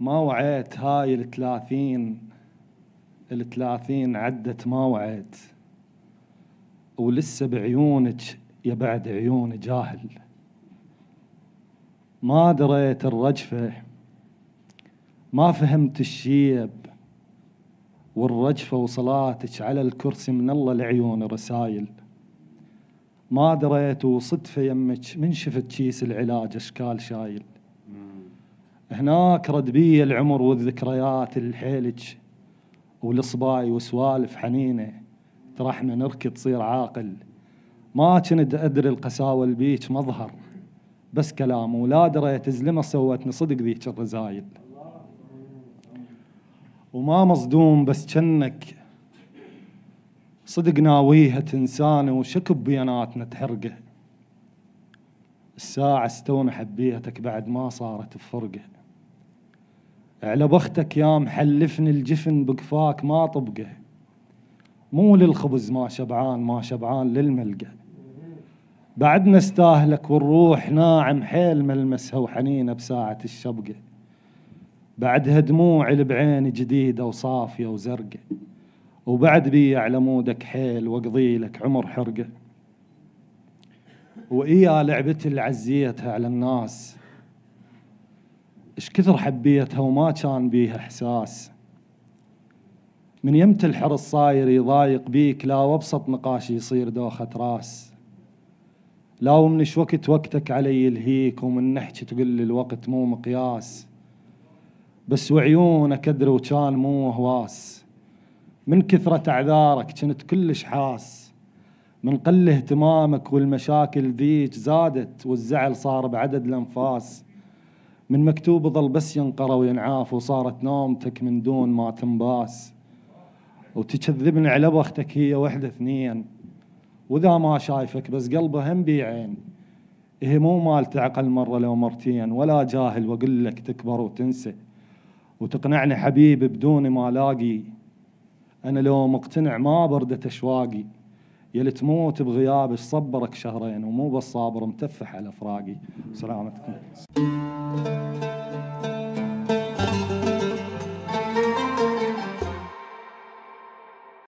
ما وعيت هاي الثلاثين الثلاثين عدت ما وعيت ولسه بعيونك يا بعد عيوني جاهل ما دريت الرجفة ما فهمت الشيب والرجفة وصلاتك على الكرسي من الله لعيوني رسايل ما دريت وصدفة يمك من شفت كيس العلاج اشكال شايل هناك رد بي العمر والذكريات الحيلج والصباي وسوالف حنينه ترحنا نركض تصير عاقل ما كنت ادري القساوه البيت مظهر بس كلام ولا دريت زلمة سوتني صدق ذيك الرزايل وما مصدوم بس كنك صدق ناويها تنساني وشك بيناتنا تحرقه الساعة استونا حبيتك بعد ما صارت بفرقة على بختك يا محلفني الجفن بقفاك ما طبقه مو للخبز ما شبعان ما شبعان للملقى بعدنا استاهلك والروح ناعم حيل ملمسها وحنينه بساعة الشبقة بعدها دموعي بعيني جديدة وصافية وزرقة وبعد بي على مودك حيل واقضي لك عمر حرقه وإيا لعبتي اللي عزيتها على الناس ايش كثر حبيتها وما كان بيها احساس من يمت الحرص صاير يضايق بيك لا وابسط نقاش يصير دوخة راس لا ومنش وقت وقتك علي يلهيك ومن نحكي تقول الوقت مو مقياس بس وعيونك ادري وكان مو هواس من كثرة اعذارك كنت كلش حاس من قل اهتمامك والمشاكل ذيك زادت والزعل صار بعدد الأنفاس من مكتوب ظل بس ينقرا وينعاف وصارت نومتك من دون ما تنباس وتكذبن على بختك هي وحدة اثنين وذا ما شايفك بس قلبه هم بيعين هي إيه مو مال تعقل مرة لو مرتين ولا جاهل وأقول لك تكبر وتنسى وتقنعني حبيبي بدون ما لاقي أنا لو مقتنع ما بردت أشواقي يلي تموت بغيابك صبرك شهرين ومو بس صابر متفح على فراقي سلامتكم